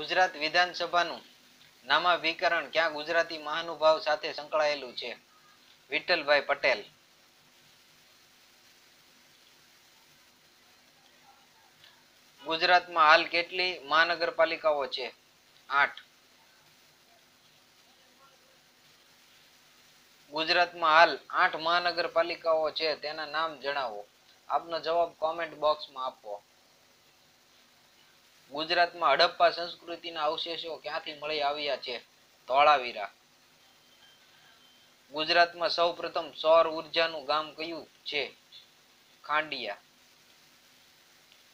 ગુજરાત વિધાનસભાનું નામાભિકરણ ક્યાં ગુજરાતી મહાનુભાવ સાથે સંકળાયેલું છે વિઠ્ઠલભાઈ પટેલ ગુજરાતમાં હાલ કેટલી મહાનગરપાલિકાઓ છે આઠ ગુજરાતમાં હાલ આઠ મહાનગરપાલિકાઓ છે તેના નામ જણાવો આપનો જવાબ કોમેન્ટ બોક્સમાં આપો ગુજરાતમાં હડપ્પા સંસ્કૃતિના અવશેષો ક્યાંથી મળી આવ્યા છે ધોળાવીરા ગુજરાતમાં સૌ પ્રથમ સૌર ઉર્જાનું ગામ કયું છે ખાંડિયા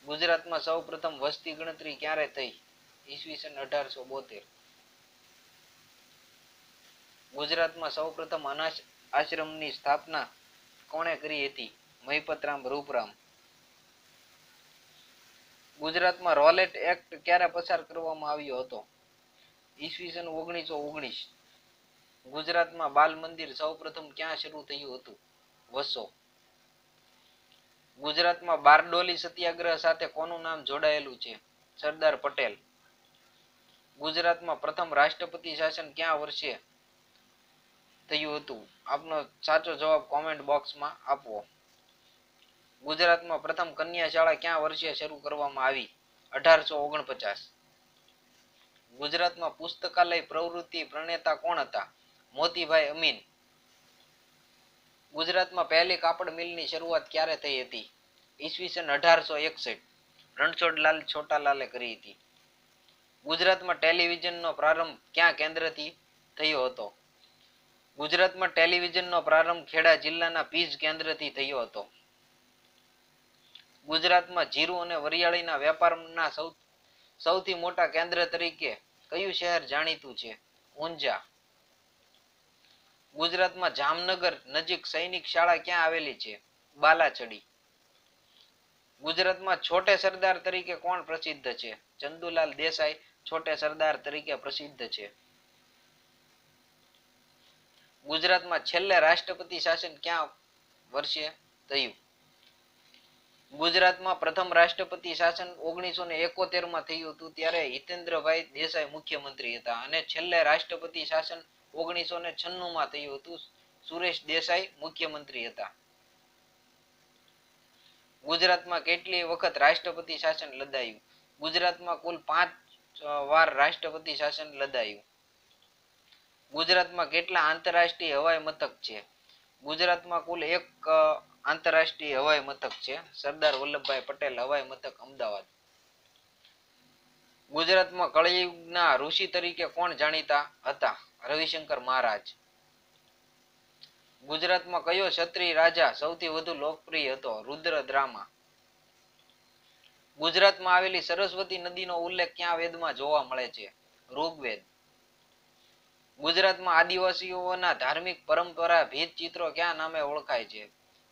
ગુજરાતમાં સૌ પ્રથમ વસ્તી ગણતરી ક્યારે થઈ ઈસવીસન અઢારસો બોતેર ગુજરાતમાં સૌ પ્રથમ અનાશ આશ્રમની સ્થાપના કોણે કરી હતી મહિપતરામ રૂપરામ ગુજરાતમાં રોલેટ એક્ટ ક્યારે પસાર કરવામાં આવ્યો હતો ઈસવીસન ઓગણીસો ઓગણીસ ગુજરાતમાં બાલ મંદિર સૌપ્રથમ ક્યાં શરૂ થયું હતું વસો ગુજરાતમાં બારડોલી સત્યાગ્રહ સાથે કોનું નામ જોડાયેલું છે સરદાર પટેલ ગુજરાતમાં પ્રથમ રાષ્ટ્રપતિ શાસન ક્યાં વર્ષે થયું હતું આપનો સાચો જવાબ કોમેન્ટ બોક્સમાં આપવો ગુજરાતમાં પ્રથમ કન્યા શાળા ક્યાં વર્ષે શરૂ કરવામાં આવી અઢારસો ઓગણપચાસ ગુજરાતમાં પુસ્તકાલય પ્રવૃત્તિ પ્રણેતા કોણ હતા મોતીભાઈ અમીન ગુજરાતમાં પહેલી કાપડ મિલની શરૂઆત ક્યારે થઈ હતી ઈસવીસન અઢારસો એકસઠ રણછોડલાલ છોટાલાલે કરી હતી ગુજરાતમાં ટેલિવિઝનનો પ્રારંભ ક્યાં કેન્દ્રથી થયો હતો ગુજરાતમાં ટેલિવિઝનનો પ્રારંભ ખેડા જિલ્લાના પીજ કેન્દ્રથી થયો હતો ગુજરાતમાં જીરું અને વરિયાળીના વેપારના સૌ સૌથી મોટા કેન્દ્ર તરીકે કયું શહેર જાણીતું છે ઊંઝા ગુજરાતમાં જામનગર નજીક સૈનિક શાળા ક્યાં આવેલી છે બાલાચડી ગુજરાતમાં છોટે સરદાર તરીકે કોણ પ્રસિદ્ધ છે ચંદુલાલ દેસાઈ છોટે સરદાર તરીકે પ્રસિદ્ધ છે ગુજરાતમાં છેલ્લે રાષ્ટ્રપતિ શાસન ક્યાં વર્ષે થયું ગુજરાતમાં પ્રથમ રાષ્ટ્રપતિ શાસન ઓગણીસો ને એકોતેર માં થયું હતું ત્યારે હિતેન્દ્રભાઈ દેસાઈ મુખ્યમંત્રી હતા અને છેલ્લે રાષ્ટ્રપતિ શાસન ઓગણીસો ને છન્નું માં થયું હતું સુરેશ દેસાઈ મુખ્યમંત્રી હતા ગુજરાતમાં કેટલી વખત રાષ્ટ્રપતિ શાસન લદાયું ગુજરાતમાં કુલ પાંચ વાર રાષ્ટ્રપતિ શાસન લદાયું ગુજરાતમાં કેટલા આંતરરાષ્ટ્રીય હવાઈ મથક છે ગુજરાતમાં કુલ એક આંતરરાષ્ટ્રીય હવાઈ મથક છે સરદાર વલ્લભભાઈ પટેલ હવાઈ મથક અમદાવાદ ગુજરાતમાં કળિયુગના ઋષિ તરીકે કોણ જાણીતા હતા રવિશંકર મહારાજ ગુજરાતમાં કયો ક્ષત્રિય રાજા સૌથી વધુ લોકપ્રિય હતો રુદ્રદ્રામા ગુજરાતમાં આવેલી સરસ્વતી નદીનો ઉલ્લેખ ક્યાં વેદમાં જોવા મળે છે ઋગ્વેદ ગુજરાતમાં આદિવાસીઓના ધાર્મિક પરંપરા ભીત ચિત્રો ક્યાં નામે ઓળખાય છે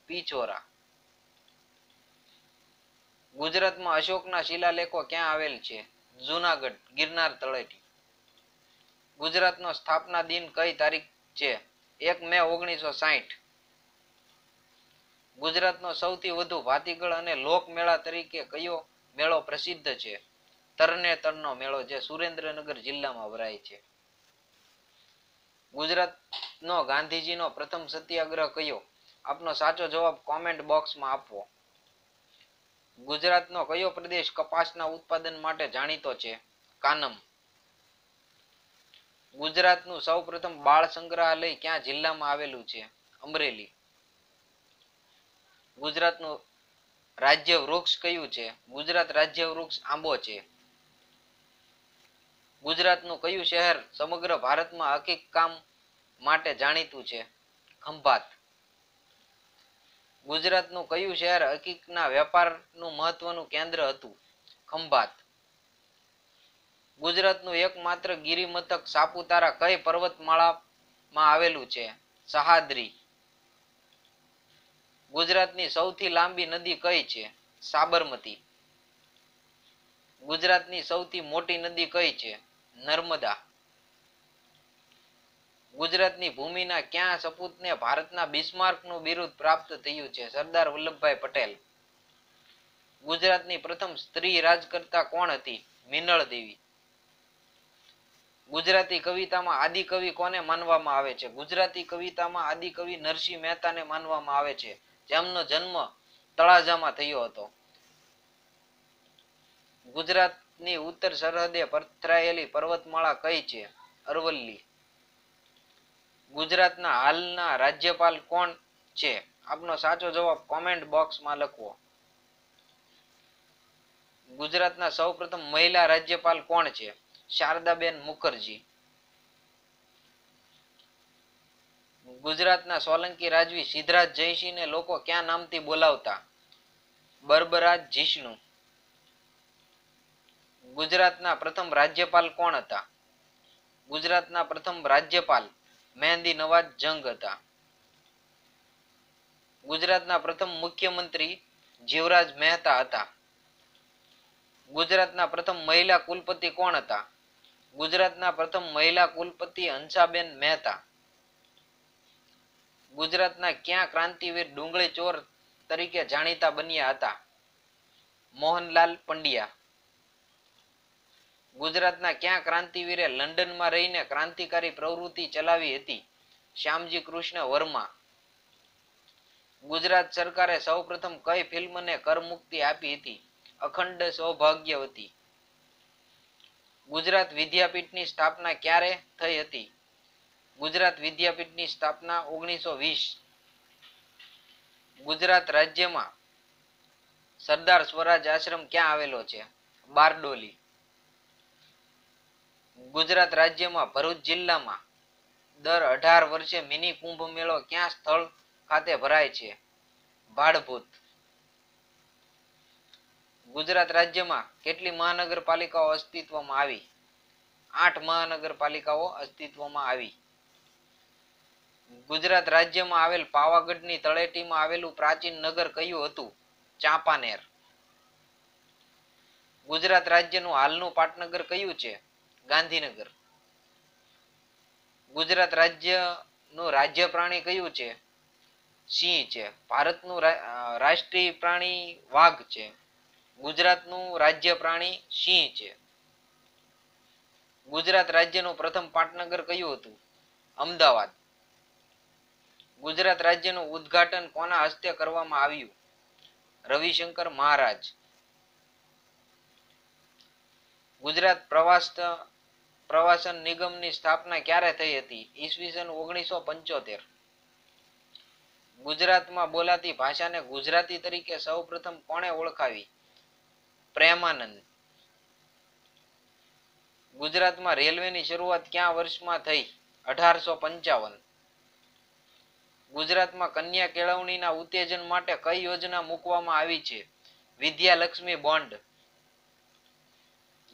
પિચોરા ગુજરાતમાં અશોકના શિલાલેખો ક્યાં આવેલ છે જુનાગઢ ગિરનાર તળેટી ગુજરાતનો સ્થાપના દિન કઈ તારીખ છે એક મે ઓગણીસો સાહીઠ ગુજરાતનો સૌથી વધુ ભાતીગળ અને લોકમેળા તરીકે કયો મેળો પ્રસિદ્ધ છે તરનેતરનો મેળો જે સુરેન્દ્રનગર જિલ્લામાં ભરાય છે ગુજરાતનો ગાંધીજીનો પ્રથમ સત્યાગ્રહ કયો આપનો સાચો જવાબ કોમેન્ટ બોક્સમાં આપવો ગુજરાતનો કયો પ્રદેશ કપાસના ઉત્પાદન માટે જાણીતો છે કાનમ ગુજરાતનું સૌપ્રથમ બાળ સંગ્રહાલય ક્યાં જિલ્લામાં આવેલું છે અમરેલી ગુજરાતનું રાજ્ય વૃક્ષ કયું છે ગુજરાત રાજ્ય વૃક્ષ આંબો છે ગુજરાતનું કયું શહેર સમગ્ર ભારતમાં હકીક કામ માટે જાણીતું છે ખંભાત ગુજરાતનું કયું શહેર હકીકના વેપારનું મહત્વનું કેન્દ્ર હતું ખંભાત ગુજરાતનું એકમાત્ર ગિરિમથક સાપુતારા કઈ પર્વતમાળામાં આવેલું છે સહાદ્રી ગુજરાતની સૌથી લાંબી નદી કઈ છે સાબરમતી ગુજરાતની સૌથી મોટી નદી કઈ છે નર્મદા ગુજરાતની ભૂમિના ક્યાં સપૂતને ભારતના બિસ્માર્કનું બિરુદ પ્રાપ્ત થયું છે સરદાર વલ્લભભાઈ પટેલ ગુજરાતની પ્રથમ સ્ત્રી રાજકર્તા કોણ હતી મિનળ દેવી ગુજરાતી કવિતામાં આદિકવિ કોને માનવામાં આવે છે ગુજરાતી કવિતામાં આદિકવિ નરસિંહ મહેતાને માનવામાં આવે છે જેમનો જન્મ તળાજામાં થયો હતો ગુજરાતની ઉત્તર સરહદે પથરાયેલી પર્વતમાળા કઈ છે અરવલ્લી ગુજરાતના હાલના રાજ્યપાલ કોણ છે આપનો સાચો જવાબ કોમેન્ટ બોક્સમાં લખવો ગુજરાતના સૌપ્રથમ મહિલા રાજ્યપાલ કોણ છે શારદાબેન મુખર્જી ગુજરાતના સોલંકી રાજવી સિદ્ધરાજ જયસિંહને લોકો ક્યાં નામથી બોલાવતા બર્બરાજ જિષ્ણુ ગુજરાતના પ્રથમ રાજ્યપાલ કોણ હતા ગુજરાતના પ્રથમ રાજ્યપાલ મહેંદી નવાજ જંગ હતા ગુજરાતના પ્રથમ મુખ્યમંત્રી જીવરાજ મહેતા હતા ગુજરાતના પ્રથમ મહિલા કુલપતિ કોણ હતા ગુજરાતના પ્રથમ મહિલા કુલપતિ હંસાબેન મહેતા ગુજરાતના ક્યાં ક્રાંતિવીર ડુંગળી ચોર તરીકે જાણીતા બન્યા હતા મોહનલાલ પંડ્યા ગુજરાતના ક્યાં ક્રાંતિવીરે લંડનમાં રહીને ક્રાંતિકારી પ્રવૃત્તિ ચલાવી હતી શ્યામજી કૃષ્ણ વર્મા ગુજરાત સરકારે સૌપ્રથમ કઈ ફિલ્મને કરમુક્તિ આપી હતી અખંડ સૌભાગ્યવતી ગુજરાત વિદ્યાપીઠની સ્થાપના ક્યારે થઈ હતી ગુજરાત વિદ્યાપીઠની સ્થાપના ઓગણીસો વીસ ગુજરાત રાજ્યમાં સરદાર સ્વરાજ આશ્રમ ક્યાં આવેલો છે બારડોલી ગુજરાત રાજ્યમાં ભરૂચ જિલ્લામાં દર અઢાર વર્ષે મિની કુંભ મેળો ક્યાં સ્થળ ખાતે ભરાય છે ભાડભૂત ગુજરાત રાજ્યમાં કેટલી મહાનગરપાલિકાઓ અસ્તિત્વમાં આવી આઠ મહાનગરપાલિકાઓ અસ્તિત્વમાં આવી ગુજરાત રાજ્યમાં આવેલ પાવાગઢની તળેટીમાં આવેલું પ્રાચીન નગર કયું હતું ચાંપાનેર ગુજરાત રાજ્યનું હાલનું પાટનગર કયું છે ગાંધીનગર ગુજરાત રાજ્યનું રાજ્ય પ્રાણી કયું છે સિંહ છે ભારતનું રાષ્ટ્રીય પ્રાણી વાઘ છે ગુજરાતનું રાજ્ય પ્રાણી સિંહ છે ગુજરાત રાજ્યનું પ્રથમ પાટનગર કયું હતું અમદાવાદ ગુજરાત રાજ્યનું ઉદ્ઘાટન કોના હસ્તે કરવામાં આવ્યું રવિશંકર મહારાજ ગુજરાત પ્રવાસ પ્રવાસન નિગમની સ્થાપના ક્યારે થઈ હતી ઈસવીસન ઓગણીસો પંચોતેર ગુજરાતમાં બોલાતી ભાષાને ગુજરાતી તરીકે સૌપ્રથમ કોણે ઓળખાવી પ્રેમાનંદ ગુજરાતમાં રેલવેની શરૂઆત ક્યાં વર્ષમાં થઈ અઢારસો પંચાવન ગુજરાતમાં કન્યા કેળવણીના ઉત્તેજન માટે કઈ યોજના મૂકવામાં આવી છે વિદ્યાલક્ષ્મી બોન્ડ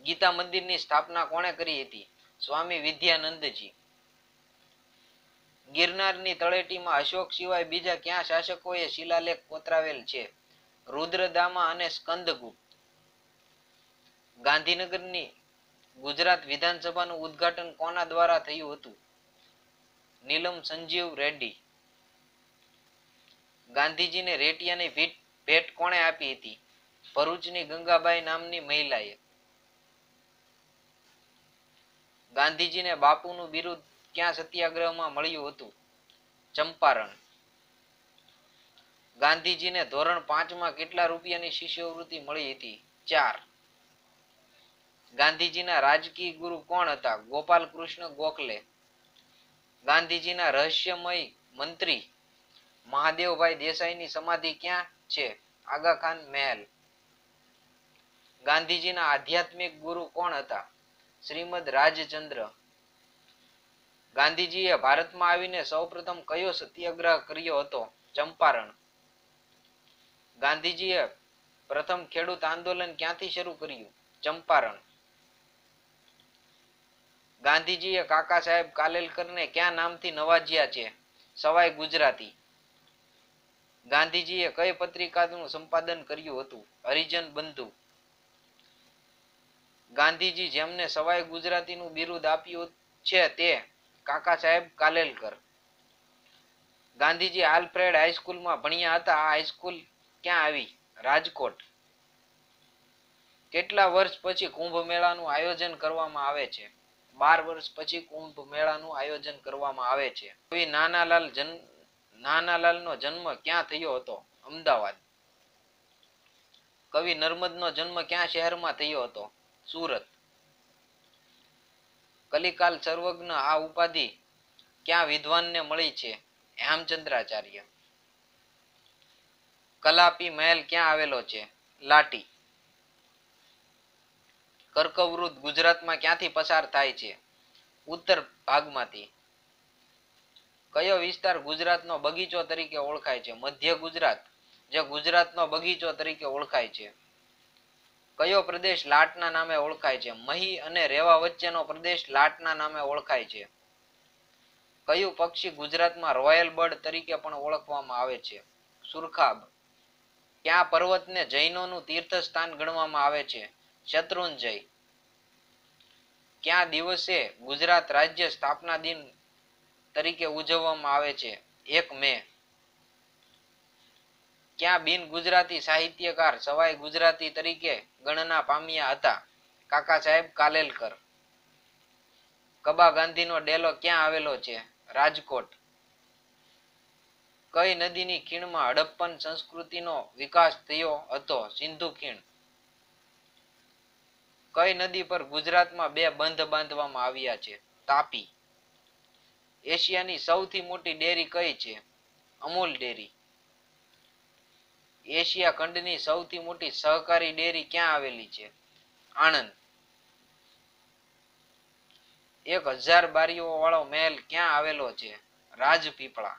ગીતા મંદિરની સ્થાપના કોણે કરી હતી સ્વામી વિદ્યાનંદજી ગિરનારની તળેટીમાં અશોક સિવાય બીજા ક્યાં શાસકોએ શિલાલેખ કોતરાવેલ છે રુદ્રદામા અને સ્કંદગુપ્ત ગાંધીનગરની ગુજરાત વિધાનસભાનું ઉદ્ઘાટન કોના દ્વારા થયું હતું નીલમ સંજીવ રેડ્ડી ગાંધીજીને રેટિયાની ભેટ કોણે આપી હતી ભરૂચની ગંગાબાઈ નામની મહિલાએ ગાંધીજીને બાપુનું બિરુદ ક્યાં સત્યાગ્રહમાં મળ્યું હતું ચંપારણ ગાંધીજીને ધોરણ પાંચમાં કેટલા રૂપિયાની શિષ્યવૃત્તિ મળી હતી ચાર ગાંધીજીના રાજકીય ગુરુ કોણ હતા ગોપાલ કૃષ્ણ ગોખલે ગાંધીજીના રહસ્યમય મંત્રી મહાદેવભાઈ દેસાઈની સમાધિ ક્યાં છે આગાખાન મહેલ ગાંધીજીના આધ્યાત્મિક ગુરુ કોણ હતા શ્રીમદ રાજચંદ્ર ગાંધીજીએ ભારતમાં આવીને સૌપ્રથમ કયો સત્યાગ્રહ કર્યો હતો ચંપારણ ગાંધીજીએ પ્રથમ ખેડૂત આંદોલન ક્યાંથી શરૂ કર્યું ચંપારણ ગાંધીજીએ કાકા સાહેબ કાલેલકરને ક્યાં નામથી નવાજ્યા છે સવાય ગુજરાતી ગાંધીજીએ કઈ પત્રિકાનું સંપાદન કર્યું હતું હરિજન બંધુ ગાંધીજી જેમને સવાય ગુજરાતીનું બિરુદ આપ્યું છે તે કાકા સાહેબ કાલેલકર ગાંધીજી આલ્ફ્રેડ હાઈસ્કૂલમાં ભણ્યા હતા આ હાઈસ્કૂલ ક્યાં આવી રાજકોટ કેટલા વર્ષ પછી કુંભ મેળાનું આયોજન કરવામાં આવે છે બાર વર્ષ પછી કુંભ મેળાનું આયોજન કરવામાં આવે છે કવિ નાનાલાલ જન નાનાલાલનો જન્મ ક્યાં થયો હતો અમદાવાદ કવિ નર્મદનો જન્મ ક્યાં શહેરમાં થયો હતો સુરત કલિકાલ સર્વજ્ઞ આ ઉપાધિ ક્યાં વિદ્વાનને મળી છે હેમચંદ્રાચાર્ય કલાપી મહેલ ક્યાં આવેલો છે લાટી કર્કવૃત ગુજરાતમાં ક્યાંથી પસાર થાય છે ઉત્તર ભાગમાંથી કયો વિસ્તાર ગુજરાતનો બગીચો તરીકે ઓળખાય છે મધ્ય ગુજરાત જે ગુજરાતનો બગીચો તરીકે ઓળખાય છે કયો પ્રદેશ લાટના નામે ઓળખાય છે મહી અને રેવા વચ્ચેનો પ્રદેશ લાટના નામે ઓળખાય છે કયું પક્ષી ગુજરાતમાં રોયલ બર્ડ તરીકે પણ ઓળખવામાં આવે છે સુરખાબ ક્યાં પર્વતને જૈનોનું તીર્થ સ્થાન ગણવામાં આવે છે શત્રુંજય ક્યાં દિવસે ગુજરાત રાજ્ય સ્થાપના દિન તરીકે ઉજવવામાં આવે છે એક મે ક્યાં બિન ગુજરાતી સાહિત્યકાર સવાય ગુજરાતી તરીકે ગણના પામ્યા હતા કાકા સાહેબ કાલેલકર કબા ગાંધીનો ડેલો ક્યાં આવેલો છે રાજકોટ કઈ નદીની ખીણમાં હડપ્પન સંસ્કૃતિનો વિકાસ થયો હતો સિંધુ ખીણ કઈ નદી પર ગુજરાતમાં બે બંધ બાંધવામાં આવ્યા છે તાપી એશિયાની સૌથી મોટી ડેરી કઈ છે અમૂલ ડેરી એશિયા ખંડની સૌથી મોટી સહકારી ડેરી ક્યાં આવેલી છે આણંદ એક હજાર બારીઓ વાળો મહેલ ક્યાં આવેલો છે રાજપીપળા